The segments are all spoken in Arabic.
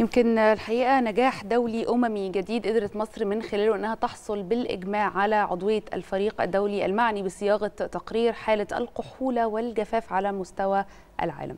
يمكن الحقيقه نجاح دولي اممي جديد قدرت مصر من خلاله انها تحصل بالاجماع على عضويه الفريق الدولي المعني بصياغه تقرير حاله القحوله والجفاف على مستوى العالم.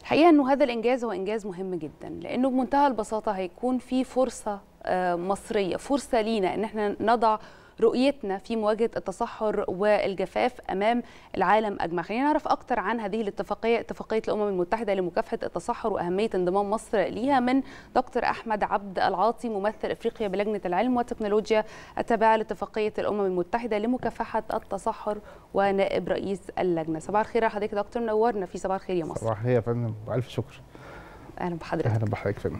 الحقيقه انه هذا الانجاز هو انجاز مهم جدا لانه بمنتهى البساطه هيكون في فرصه آه، مصريه فرصه لينا ان احنا نضع رؤيتنا في مواجهه التصحر والجفاف امام العالم اجمع خلينا نعرف اكتر عن هذه الاتفاقيه اتفاقيه الامم المتحده لمكافحه التصحر واهميه انضمام مصر ليها من دكتور احمد عبد العاطي ممثل افريقيا بلجنه العلم والتكنولوجيا التابعه لاتفاقيه الامم المتحده لمكافحه التصحر ونائب رئيس اللجنه صباح الخير حضرتك يا دكتور منورنا في صباح الخير يا مصر صباح الخير يا فندم الف شكر اهلا بحضرتك اهلا بحضرتك فندم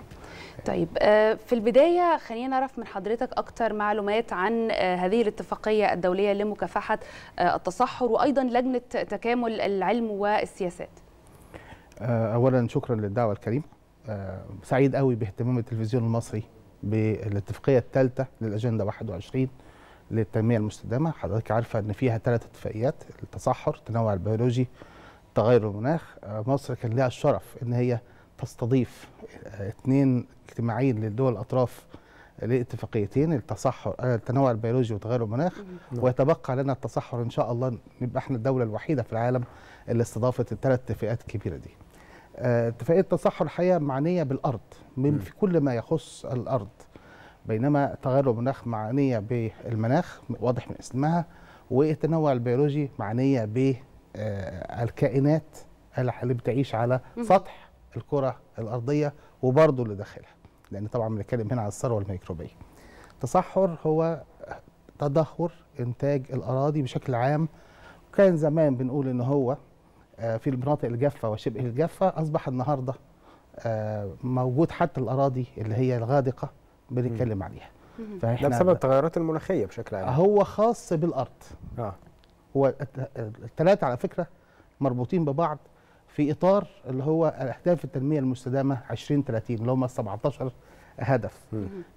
طيب آه، في البداية خلينا نعرف من حضرتك أكثر معلومات عن آه، هذه الاتفاقية الدولية لمكافحة آه، التصحر وأيضا لجنة تكامل العلم والسياسات أولا شكرا للدعوة الكريمة سعيد قوي باهتمام التلفزيون المصري بالاتفاقية الثالثة للأجندة 21 للتنمية المستدامة حضرتك عارفة أن فيها ثلاث اتفاقيات التصحر التنوع البيولوجي تغير المناخ مصر كان لها الشرف أن هي تستضيف اثنين اجتماعيين للدول الأطراف لاتفاقيتين التصحر آه، التنوع البيولوجي وتغير المناخ نعم. ويتبقى لنا التصحر ان شاء الله نبقى احنا الدوله الوحيده في العالم اللي استضافت الثلاث اتفاقيات الكبيره دي. آه، اتفاقيه التصحر الحقيقه معنيه بالارض من نعم. في كل ما يخص الارض بينما تغير المناخ معنيه بالمناخ واضح من اسمها والتنوع البيولوجي معنيه بالكائنات آه، اللي بتعيش على سطح الكره الارضيه وبرضه اللي داخلها لان طبعا بنتكلم هنا على الثروه الميكروبيه التصحر هو تدهور انتاج الاراضي بشكل عام وكان زمان بنقول ان هو آه، في المناطق الجافه وشبه الجافه اصبح النهارده آه، موجود حتى الاراضي اللي هي الغادقه بنتكلم عليها ده بسبب التغيرات المناخيه بشكل عام هو خاص بالارض اه هو الثلاثه على فكره مربوطين ببعض في اطار اللي هو الاهداف التنميه المستدامه 2030 اللي هم 17 هدف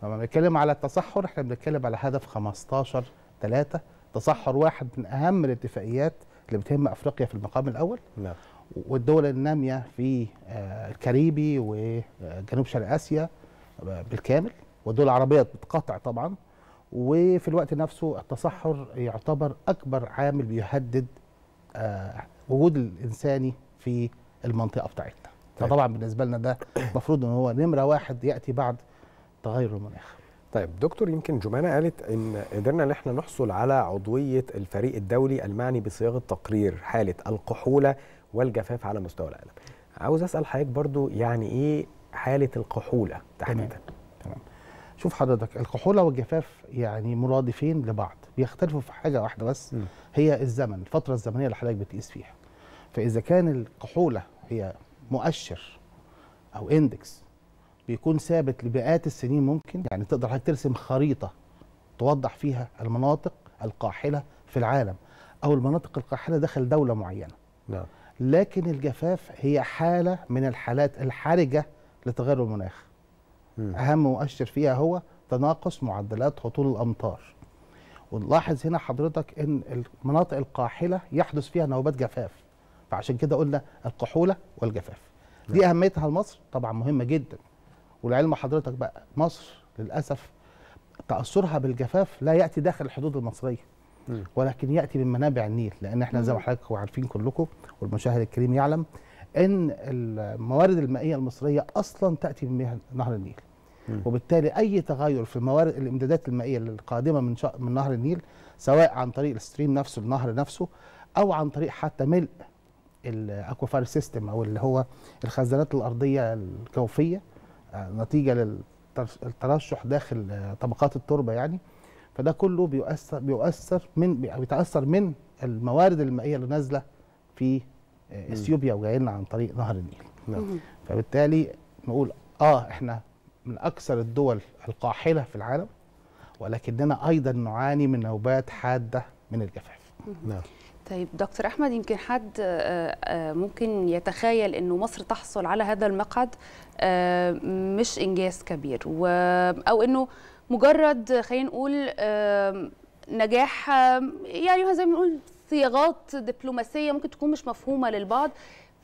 لما بنتكلم على التصحر احنا بنتكلم على هدف 15 3 تصحر واحد من اهم الاتفاقيات اللي بتهم افريقيا في المقام الاول نعم والدول الناميه في آه، الكاريبي وجنوب شرق اسيا آه، بالكامل والدول العربيه بتقاطع طبعا وفي الوقت نفسه التصحر يعتبر اكبر عامل بيهدد آه، وجود الانساني في المنطقه بتاعتنا طيب. فطبعا بالنسبه لنا ده المفروض ان هو نمره واحد ياتي بعد تغير المناخ طيب دكتور يمكن جمانه قالت ان قدرنا ان احنا نحصل على عضويه الفريق الدولي المعني بصياغه تقرير حاله القحوله والجفاف على مستوى العالم عاوز اسال حضرتك برضو يعني ايه حاله القحوله تحديدا تمام شوف حضرتك القحوله والجفاف يعني مرادفين لبعض بيختلفوا في حاجه واحده بس م. هي الزمن الفتره الزمنيه اللي حضرتك بتقيس فيها فاذا كان الكحوله هي مؤشر او اندكس بيكون ثابت لمئات السنين ممكن يعني تقدر حضرتك ترسم خريطه توضح فيها المناطق القاحله في العالم او المناطق القاحله داخل دوله معينه نعم لكن الجفاف هي حاله من الحالات الحرجه لتغير المناخ م. اهم مؤشر فيها هو تناقص معدلات هطول الامطار ونلاحظ هنا حضرتك ان المناطق القاحله يحدث فيها نوبات جفاف فعشان كده قلنا الكحوله والجفاف دي نعم. اهميتها لمصر طبعا مهمه جدا ولعلم حضرتك بقى مصر للاسف تاثرها بالجفاف لا ياتي داخل الحدود المصريه ولكن ياتي من منابع النيل لان احنا زي ما حضرتك عارفين كلكم والمشاهد الكريم يعلم ان الموارد المائيه المصريه اصلا تاتي من مياه نهر النيل وبالتالي اي تغير في الموارد الامدادات المائيه القادمه من من نهر النيل سواء عن طريق الستريم نفسه النهر نفسه او عن طريق حتى ملء الاكوافار سيستم او اللي هو الخزانات الارضيه الجوفيه آه، نتيجه للترشح داخل آه، طبقات التربه يعني فده كله بيؤثر بيؤثر من بيتاثر من الموارد المائيه اللي نازله في آه، اثيوبيا وجايلنا لنا عن طريق نهر النيل نعم. فبالتالي نقول اه احنا من اكثر الدول القاحله في العالم ولكننا ايضا نعاني من نوبات حاده من الجفاف نعم طيب دكتور احمد يمكن حد آه، آه، ممكن يتخيل انه مصر تحصل على هذا المقعد آه، مش انجاز كبير او انه مجرد خلينا نقول نجاح يعني زي ما بنقول صياغات دبلوماسيه ممكن تكون مش مفهومه للبعض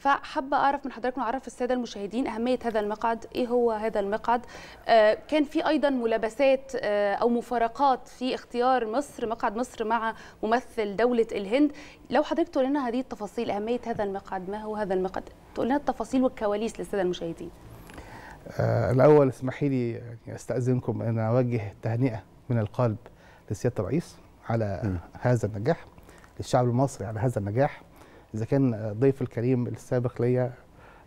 فحابه اعرف من حضرتك اعرف الساده المشاهدين اهميه هذا المقعد ايه هو هذا المقعد آه، كان في ايضا ملابسات آه، او مفارقات في اختيار مصر مقعد مصر مع ممثل دوله الهند لو حضرتك تقول لنا هذه التفاصيل اهميه هذا المقعد ما هو هذا المقعد تقول لنا التفاصيل والكواليس للساده المشاهدين آه، الاول اسمحي لي يعني استاذنكم ان اوجه تهنئه من القلب لسياده الرئيس على م. هذا النجاح للشعب المصري على هذا النجاح اذا كان ضيف الكريم السابق ليا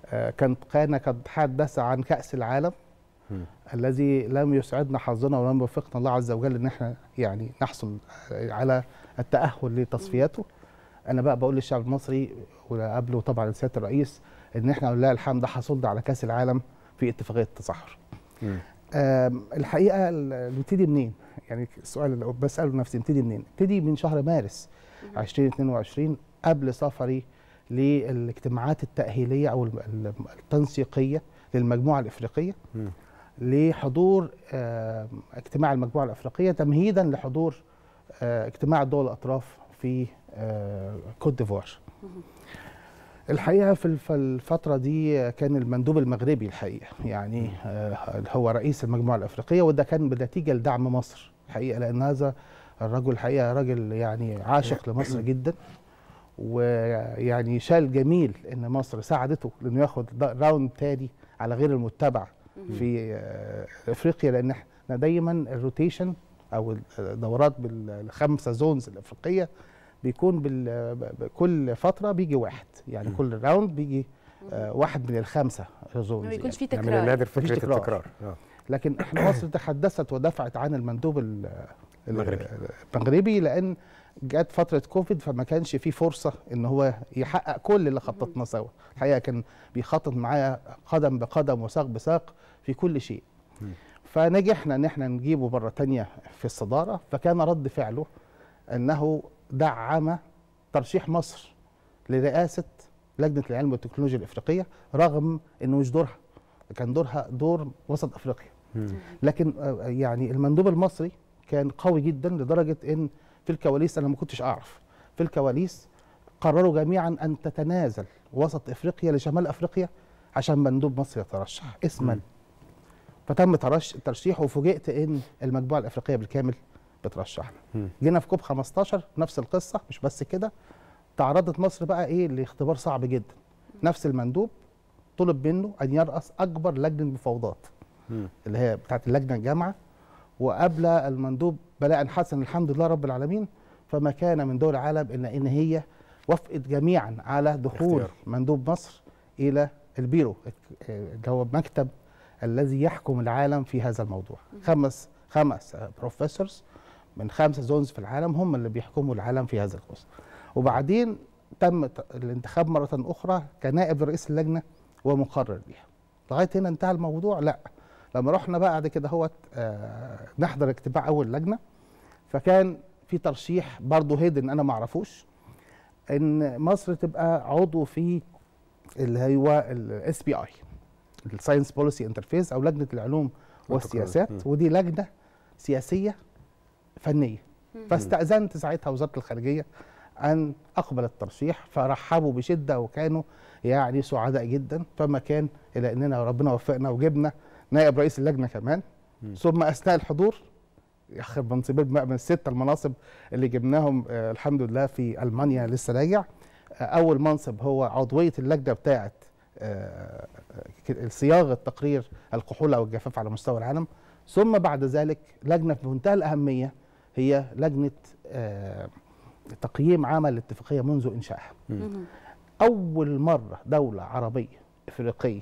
آه، كان كان قد تحدث عن كاس العالم الذي لم يسعدنا حظنا ولم يوفقنا الله عز وجل ان احنا يعني نحصل على التاهل لتصفياته انا بقى بقول للشعب المصري وقبله طبعا سياده الرئيس ان احنا لله الحمد حصلنا على كاس العالم في اتفاقيه التصحر الحقيقه نبتدي منين يعني السؤال اللي بساله لنفسي نبتدي منين نبتدي من شهر مارس 2022 قبل سفري للاجتماعات التأهيلية أو التنسيقية للمجموعة الإفريقية م. لحضور اجتماع المجموعة الأفريقية تمهيدا لحضور آه، اجتماع دول الأطراف في آه، كوت ديفوار الحقيقه في الفتره دي كان المندوب المغربي الحقيقه يعني آه، هو رئيس المجموعه الافريقيه وده كان بنتيجه لدعم مصر الحقيقه لان هذا الرجل الحقيقه راجل يعني عاشق لمصر جدا ويعني شال جميل ان مصر ساعدته لانه ياخد راوند تاني على غير المتبع في آه، افريقيا لان احنا دايما الروتيشن او الدورات بالخمسه زونز الافريقيه بيكون كل فتره بيجي واحد يعني كل راوند بيجي آه، واحد من الخمسه زونز ما يعني. بيكونش في يعني تكرار يعني النادر فكره التكرار آه. لكن احنا مصر تحدثت ودفعت عن المندوب المغربي المغربي لان جت فتره كوفيد فما كانش في فرصه ان هو يحقق كل اللي خططنا سوا الحقيقه كان بيخطط معايا قدم بقدم وساق بساق في كل شيء فنجحنا ان احنا نجيبه مره تانية في الصداره فكان رد فعله انه دعم ترشيح مصر لرئاسه لجنه العلم والتكنولوجيا الافريقيه رغم انه مش دورها كان دورها دور وسط افريقيا لكن آه، يعني المندوب المصري كان قوي جدا لدرجه ان في الكواليس انا ما كنتش اعرف في الكواليس قرروا جميعا ان تتنازل وسط افريقيا لشمال افريقيا عشان مندوب مصر يترشح اسما فتم ترشيح وفوجئت ان المجموعه الافريقيه بالكامل بترشحنا جينا في كوب 15 نفس القصه مش بس كده تعرضت مصر بقى ايه لاختبار صعب جدا نفس المندوب طلب منه ان يراس اكبر لجنه مفاوضات اللي هي بتاعت اللجنه الجامعه وقبل المندوب ان حسن الحمد لله رب العالمين فما كان من دول العالم الا ان هي وافقت جميعا على دخول اختيار. مندوب مصر الى البيرو اللي هو مكتب الذي يحكم العالم في هذا الموضوع خمس خمس بروفيسورز من خمسة زونز في العالم هم اللي بيحكموا العالم في هذا القصة وبعدين تم الانتخاب مرة أخرى كنائب رئيس اللجنة ومقرر بيها لغاية هنا انتهى الموضوع لا لما رحنا بقى بعد كده هو آه، نحضر اجتماع أول لجنة فكان في ترشيح برضه هيدن انا ما اعرفوش ان مصر تبقى عضو في اللي هو الاس بي اي الساينس بوليسي انترفيس او لجنه العلوم والسياسات ودي لجنه سياسيه فنيه فاستاذنت ساعتها وزاره الخارجيه ان اقبل الترشيح فرحبوا بشده وكانوا يعني سعداء جدا فما كان الى اننا ربنا وفقنا وجبنا نائب رئيس اللجنه كمان ثم اثناء الحضور منصبين بقى من الست المناصب اللي جبناهم آه، الحمد لله في المانيا لسه راجع آه، اول منصب هو عضويه اللجنه بتاعه آه، صياغه تقرير الكحول او الجفاف على مستوى العالم ثم بعد ذلك لجنه في منتهى الاهميه هي لجنه تقييم عمل الاتفاقيه منذ انشائها اول مره دوله عربيه افريقيه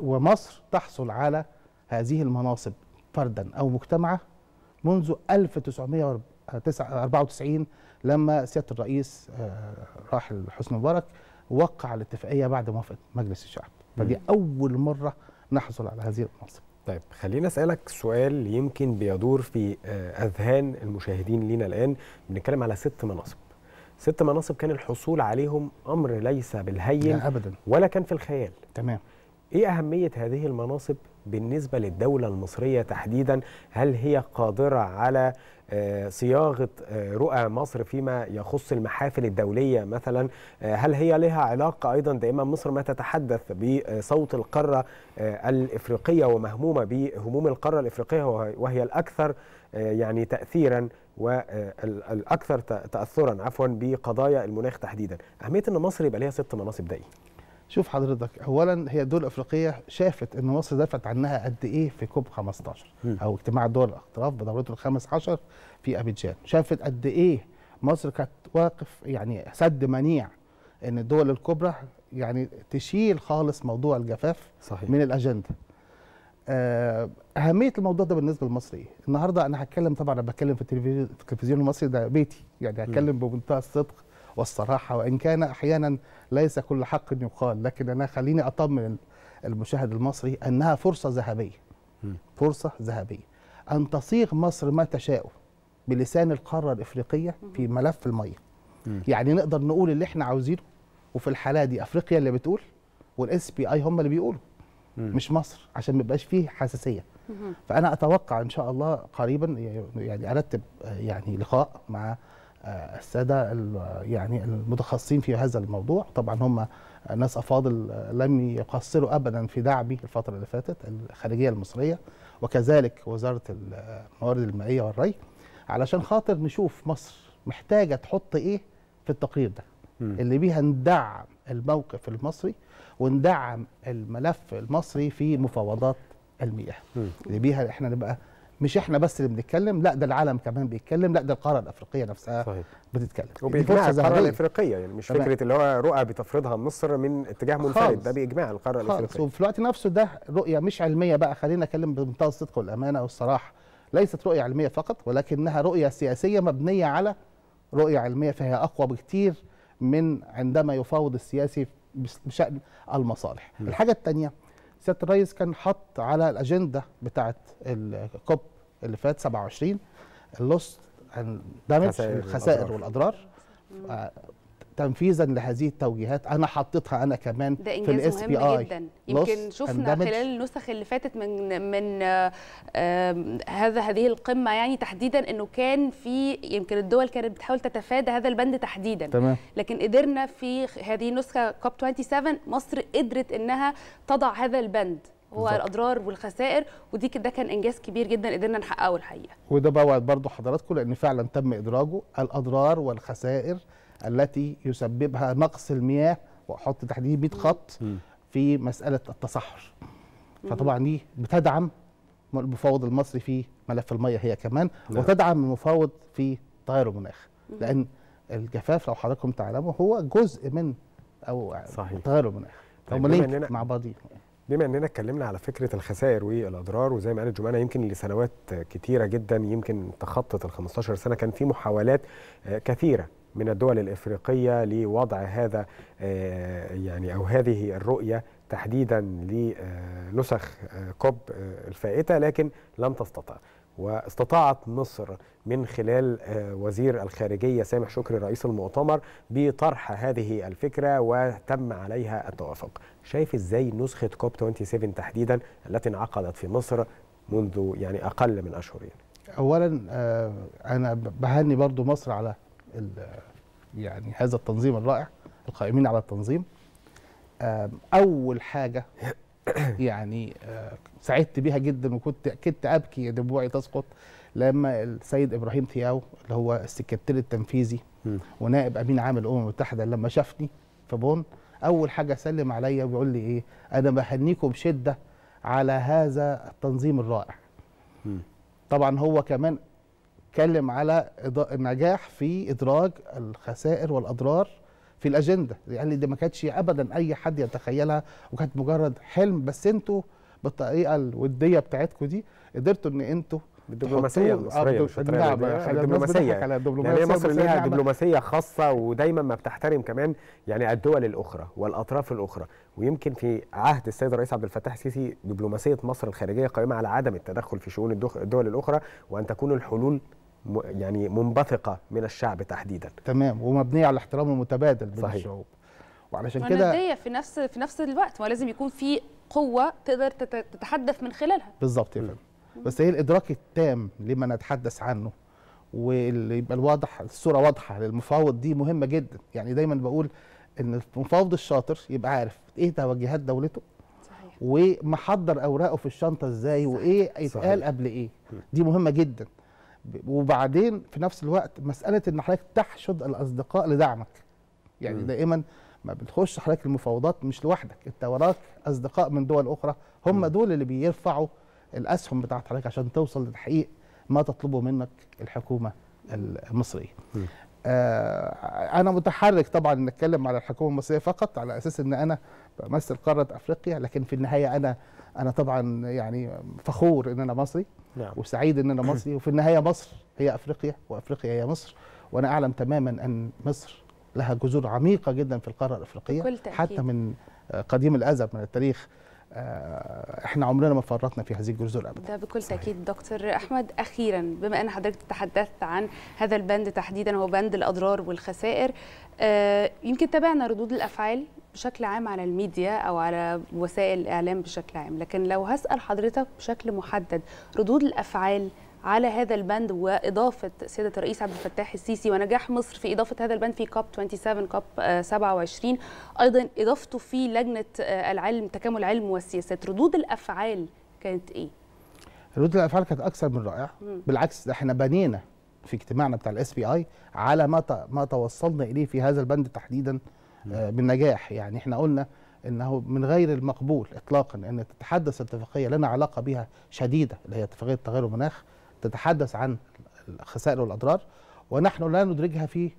ومصر تحصل على هذه المناصب فردا أو مجتمعا منذ 1994 لما سيادة الرئيس آه، راحل حسني مبارك وقع الاتفاقية بعد موافقة مجلس الشعب فدي أول مرة نحصل على هذه المنصب طيب خلينا اسالك سؤال يمكن بيدور في آه، اذهان المشاهدين لينا الان بنتكلم على ست مناصب ست مناصب كان الحصول عليهم امر ليس بالهين لا ابدا ولا كان في الخيال تمام ايه اهميه هذه المناصب بالنسبة للدولة المصرية تحديدا هل هي قادرة على آه، صياغة آه، رؤى مصر فيما يخص المحافل الدولية مثلا آه، هل هي لها علاقة أيضا دائما مصر ما تتحدث بصوت القارة الإفريقية ومهمومة بهموم القارة الإفريقية وهي الأكثر يعني تأثيرا والأكثر تأثرا عفوا بقضايا المناخ تحديدا أهمية أن مصر يبقى لها ست مناصب دائما شوف حضرتك اولا هي الدول الافريقيه شافت ان مصر دفعت عنها قد ايه في كوب 15 م. او اجتماع دول الاطراف بدورته ال 15 في ابيجان شافت قد ايه مصر كانت واقف يعني سد منيع ان الدول الكبرى يعني تشيل خالص موضوع الجفاف صحيح. من الاجنده آه، اهميه الموضوع ده بالنسبه لمصر ايه النهارده انا هتكلم طبعا انا بتكلم في التلفزيون المصري ده بيتي يعني هتكلم بمنتهى الصدق والصراحه وان كان احيانا ليس كل حق يقال لكن انا خليني اطمن المشاهد المصري انها فرصه ذهبيه فرصه ذهبيه ان تصيغ مصر ما تشاء بلسان القاره الافريقيه في ملف الميه يعني نقدر نقول اللي احنا عاوزينه وفي الحاله دي افريقيا اللي بتقول والاس بي اي هم اللي بيقولوا مش مصر عشان ما يبقاش فيه حساسيه فانا اتوقع ان شاء الله قريبا يعني ارتب يعني لقاء مع الساده يعني المتخصصين في هذا الموضوع طبعا هم ناس افاضل لم يقصروا ابدا في دعمي الفتره اللي فاتت الخارجيه المصريه وكذلك وزاره الموارد المائيه والري علشان خاطر نشوف مصر محتاجه تحط ايه في التقرير ده اللي بيها ندعم الموقف المصري وندعم الملف المصري في مفاوضات المياه اللي بيها احنا نبقى مش احنا بس اللي بنتكلم لا ده العالم كمان بيتكلم لا ده القاره الافريقيه نفسها صحيح. بتتكلم وباجماع القاره الافريقيه يعني مش فكره اللي هو رؤى بتفرضها مصر من اتجاه منفرد ده باجماع القاره خالص. الافريقيه وفي الوقت نفسه ده رؤيه مش علميه بقى خلينا نتكلم بمنتهى الصدق والامانه والصراحه ليست رؤيه علميه فقط ولكنها رؤيه سياسيه مبنيه على رؤيه علميه فهي اقوى بكتير من عندما يفاوض السياسي بشان المصالح م. الحاجه الثانيه سياده الرئيس كان حط على الاجنده بتاعه الكوب اللي فات 27 اللوست دامج الخسائر والاضرار تنفيذا لهذه التوجيهات انا حطيتها انا كمان ده إنجاز في الاس بي اي يمكن شفنا خلال النسخ اللي فاتت من من آه، آه، هذا هذه القمه يعني تحديدا انه كان في يمكن الدول كانت بتحاول تتفادى هذا البند تحديدا تمام. لكن قدرنا في هذه النسخه كوب 27 مصر قدرت انها تضع هذا البند هو بالزبط. الاضرار والخسائر ودي ده كان انجاز كبير جدا قدرنا نحققه الحقيقه وده بوعد برضو حضراتكم لان فعلا تم ادراجه الاضرار والخسائر التي يسببها نقص المياه واحط تحديد 100 خط في مساله التصحر فطبعا دي بتدعم المفاوض المصري في ملف الميه هي كمان لا. نعم. وتدعم المفاوض في تغير المناخ لان الجفاف لو حضراتكم تعلموا هو جزء من او صحيح. تغير المناخ طيب هم لينك مع بعضيهم بما اننا اتكلمنا على فكره الخسائر والاضرار وزي ما قالت جمانه يمكن لسنوات كثيره جدا يمكن تخطت ال 15 سنه كان في محاولات آه، كثيره من الدول الإفريقية لوضع هذا آه، يعني أو هذه الرؤية تحديدا لنسخ آه، كوب آه، الفائتة لكن لم تستطع واستطاعت مصر من خلال وزير الخارجية سامح شكري رئيس المؤتمر بطرح هذه الفكرة وتم عليها التوافق شايف ازاي نسخة كوب 27 تحديدا التي انعقدت في مصر منذ يعني أقل من أشهرين أولا أنا بهني برضو مصر على يعني هذا التنظيم الرائع القائمين على التنظيم اول حاجه يعني آه، سعدت بيها جدا وكنت كنت ابكي دموعي تسقط لما السيد ابراهيم ثياو اللي هو السكرتير التنفيذي ونائب امين عام الامم المتحده لما شافني في بون اول حاجه سلم عليا وبيقول لي ايه انا بهنيكم بشده على هذا التنظيم الرائع طبعا هو كمان اتكلم على نجاح في ادراج الخسائر والاضرار في الاجنده يعني دي ما كانتش ابدا اي حد يتخيلها وكانت مجرد حلم بس انتوا بالطريقه الوديه بتاعتكم دي قدرتوا ان انتوا الدبلوماسيه المصريه مش الدبلوماسيه يعني مصر ليها دبلوماسيه خاصه ودايما ما بتحترم كمان يعني الدول الاخرى والاطراف الاخرى ويمكن في عهد السيد الرئيس عبد الفتاح السيسي دبلوماسيه مصر الخارجيه قائمه على عدم التدخل في شؤون الدول الاخرى وان تكون الحلول يعني منبثقه من الشعب تحديدا تمام ومبنيه على الاحترام المتبادل بين صحيح. الشعوب وعلشان كده ونديه في نفس في نفس الوقت ولازم يكون في قوه تقدر تتحدث من خلالها بالظبط يا فندم بس هي الادراك التام لما نتحدث عنه واللي يبقى الواضح الصوره واضحه للمفاوض دي مهمه جدا يعني دايما بقول ان المفاوض الشاطر يبقى عارف ايه توجيهات دولته صحيح. ومحضر اوراقه في الشنطه ازاي صحيح. وايه يتقال قبل ايه دي مهمه جدا وبعدين في نفس الوقت مساله ان حضرتك تحشد الاصدقاء لدعمك يعني م. دائما ما بتخش حضرتك المفاوضات مش لوحدك انت وراك اصدقاء من دول اخرى هم م. دول اللي بيرفعوا الاسهم بتاعت حضرتك عشان توصل لتحقيق ما تطلبه منك الحكومه المصريه آه انا متحرك طبعا نتكلم على الحكومه المصريه فقط على اساس ان انا بمثل قاره افريقيا لكن في النهايه انا انا طبعا يعني فخور ان انا مصري نعم. وسعيد ان انا مصري وفي النهايه مصر هي افريقيا وافريقيا هي مصر وانا اعلم تماما ان مصر لها جذور عميقه جدا في القاره الافريقيه حتى من قديم الازل من التاريخ آه، احنا عمرنا ما فرطنا في هذه الجذور ابدا ده بكل صحيح. تاكيد دكتور احمد اخيرا بما ان حضرتك تحدثت عن هذا البند تحديدا هو بند الاضرار والخسائر آه، يمكن تابعنا ردود الافعال بشكل عام على الميديا او على وسائل الاعلام بشكل عام لكن لو هسال حضرتك بشكل محدد ردود الافعال على هذا البند واضافه سياده الرئيس عبد الفتاح السيسي ونجاح مصر في اضافه هذا البند في كاب 27 كاب 27 ايضا اضافته في لجنه آه، العلم تكامل العلم والسياسات ردود الافعال كانت ايه ردود الافعال كانت اكثر من رائعه بالعكس احنا بنينا في اجتماعنا بتاع الاس بي اي على ما ما توصلنا اليه في هذا البند تحديدا آه، بالنجاح يعني احنا قلنا انه من غير المقبول اطلاقا ان تتحدث اتفاقيه لنا علاقه بها شديده اللي هي اتفاقيه تغير المناخ تتحدث عن الخسائر والاضرار ونحن لا ندرجها في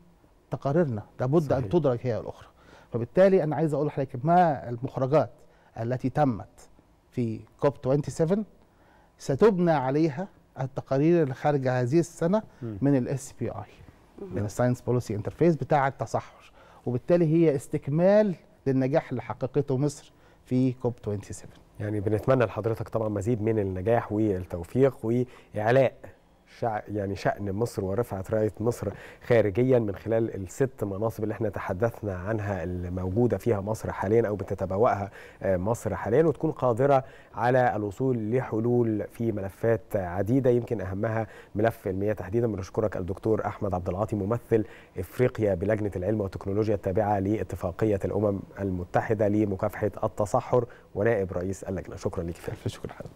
تقاريرنا لابد صحيح. ان تدرج هي الاخرى فبالتالي انا عايز اقول لحضرتك ما المخرجات التي تمت في كوب 27 ستبنى عليها التقارير اللي خارجه هذه السنه م. من الاس بي اي من الساينس بوليسي انترفيس بتاع التصحر وبالتالي هي استكمال للنجاح اللي حققته مصر في كوب 27 يعني بنتمنى لحضرتك طبعا مزيد من النجاح والتوفيق واعلاء شع يعني شأن مصر ورفعة راية مصر خارجيا من خلال الست مناصب اللي احنا تحدثنا عنها الموجودة فيها مصر حاليا أو بتتبوأها آه، مصر حاليا وتكون قادرة على الوصول لحلول في ملفات عديدة يمكن أهمها ملف المياه تحديدا بنشكرك الدكتور أحمد عبد العاطي ممثل إفريقيا بلجنة العلم والتكنولوجيا التابعة لاتفاقية الأمم المتحدة لمكافحة التصحر ونائب رئيس اللجنة شكرا لك شكرا حضرتك